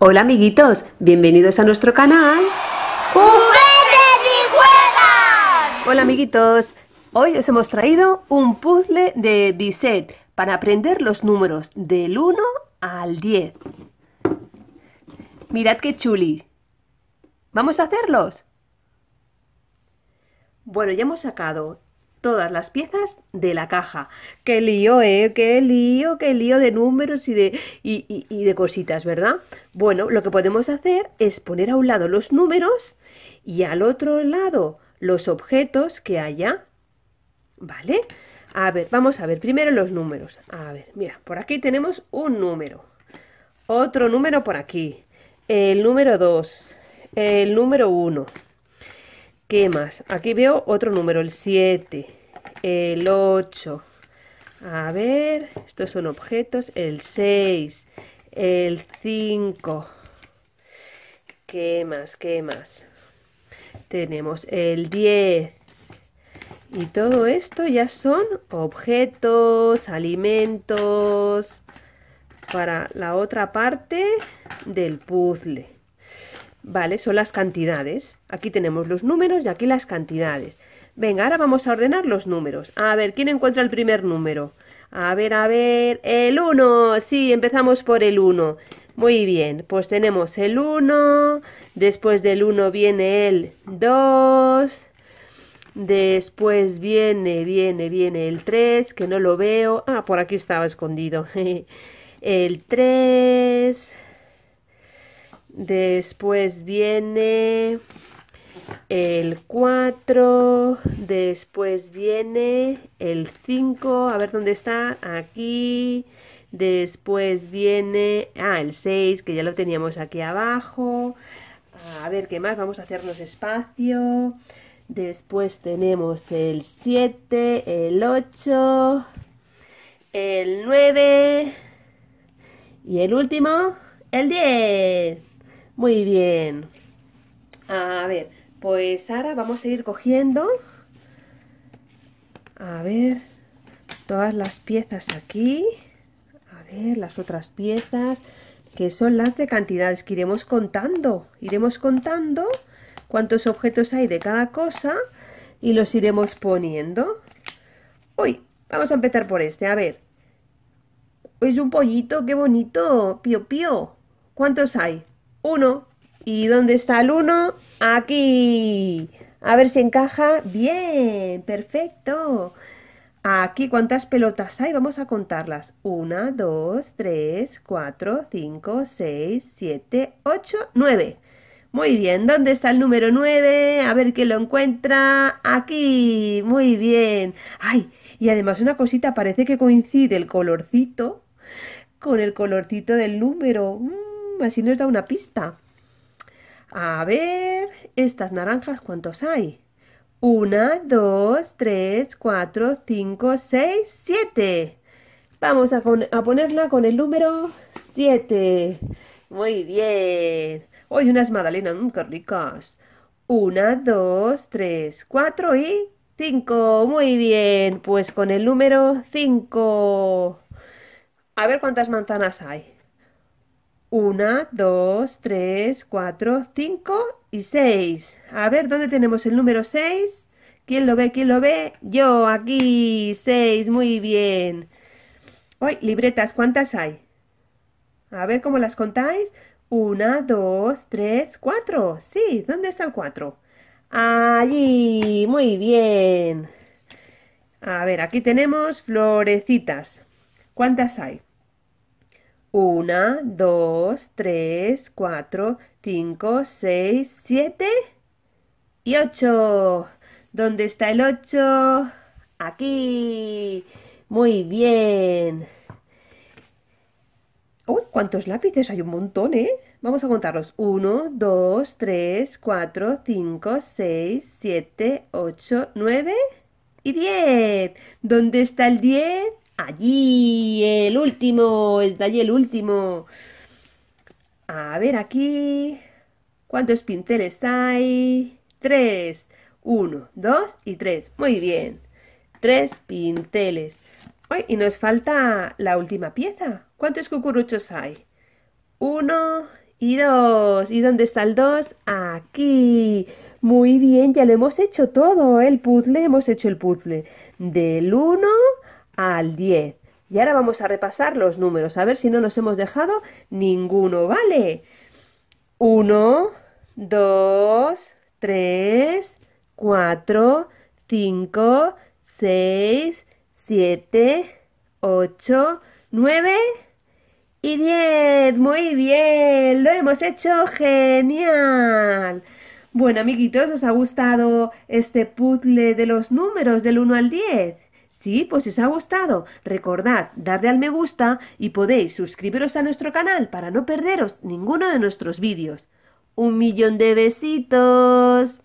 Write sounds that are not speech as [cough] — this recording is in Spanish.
Hola amiguitos, bienvenidos a nuestro canal. ¡Juguetes y juegas! Hola amiguitos, hoy os hemos traído un puzzle de Disset para aprender los números del 1 al 10. Mirad qué chuli. ¿Vamos a hacerlos? Bueno, ya hemos sacado todas las piezas de la caja. ¡Qué lío, eh! ¡Qué lío, qué lío de números y de, y, de cositas, ¿verdad? Bueno, lo que podemos hacer es poner a un lado los números y al otro lado los objetos que haya, ¿vale? A ver, vamos a ver primero los números. A ver, mira, por aquí tenemos un número, otro número por aquí, el número 2, el número 1. ¿Qué más? Aquí veo otro número, el 7 el 8. A ver, estos son objetos. El 6, el 5. ¿Qué más? ¿Qué más? Tenemos el 10. Y todo esto ya son objetos, alimentos para la otra parte del puzzle. Vale, son las cantidades. Aquí tenemos los números y aquí las cantidades. Venga, ahora vamos a ordenar los números. A ver, ¿quién encuentra el primer número? A ver, a ver, el 1. Sí, empezamos por el 1. Muy bien, pues tenemos el 1, después del 1 viene el 2, después viene, viene, viene el 3, que no lo veo. Ah, por aquí estaba escondido. [laughs] el 3, después viene el 4, después viene el 5, a ver dónde está, aquí, después viene, ah, el 6, que ya lo teníamos aquí abajo, a ver qué más, vamos a hacernos espacio, después tenemos el 7, el 8, el 9 y el último, el 10. Muy bien. A ver, pues ahora vamos a ir cogiendo, a ver, todas las piezas aquí, a ver, las otras piezas, que son las de cantidades que iremos contando. Iremos contando cuántos objetos hay de cada cosa y los iremos poniendo. Uy, vamos a empezar por este, a ver. Es un pollito, qué bonito, pío pío. ¿Cuántos hay? Uno, ¿Y dónde está el 1? Aquí. A ver si encaja. Bien, perfecto. Aquí, ¿cuántas pelotas hay? Vamos a contarlas. 1, 2, 3, 4, 5, 6, 7, 8, 9. Muy bien, ¿dónde está el número 9? A ver quién lo encuentra. Aquí, muy bien. Ay, y además una cosita, parece que coincide el colorcito con el colorcito del número. Mm, así nos da una pista. A ver, estas naranjas, ¿cuántos hay? Una, dos, tres, cuatro, cinco, seis, siete. Vamos a, ponerla con el número siete. Muy bien. Hoy unas magdalenas, mmm, ricas. Una, dos, tres, cuatro y cinco. Muy bien. Pues con el número cinco. A ver cuántas manzanas hay. 1, 2, 3, 4, 5 y 6. A ver, ¿dónde tenemos el número 6? ¿Quién lo ve? ¿Quién lo ve? Yo, aquí, 6, muy bien. Hoy, libretas, ¿cuántas hay? A ver cómo las contáis. 1, 2, 3, 4. Sí, ¿dónde está el 4? Allí, muy bien. A ver, aquí tenemos florecitas. ¿Cuántas hay? 1, 2, 3, 4, 5, 6, 7 y 8. ¿Dónde está el 8? Aquí. Muy bien. Uy, ¿cuántos lápices? Hay un montón, ¿eh? Vamos a contarlos. 1, 2, 3, 4, 5, 6, 7, 8, 9 y 10. ¿Dónde está el 10? Allí, el último, está allí el último. A ver aquí. ¿Cuántos pinceles hay? Tres. Uno, dos y tres. Muy bien. Tres pinceles. y nos falta la última pieza. ¿Cuántos cucuruchos hay? Uno y dos. ¿Y dónde está el dos? Aquí. Muy bien, ya lo hemos hecho todo. El puzzle, hemos hecho el puzzle. Del uno al 10. Y ahora vamos a repasar los números, a ver si no nos hemos dejado ninguno, ¿vale? 1, 2, 3, 4, 5, 6, 7, 8, 9 y 10. Muy bien, lo hemos hecho genial. Bueno, amiguitos, ¿os ha gustado este puzzle de los números del 1 al 10? Sí, pues si os ha gustado, recordad darle al me gusta y podéis suscribiros a nuestro canal para no perderos ninguno de nuestros vídeos. ¡Un millón de besitos!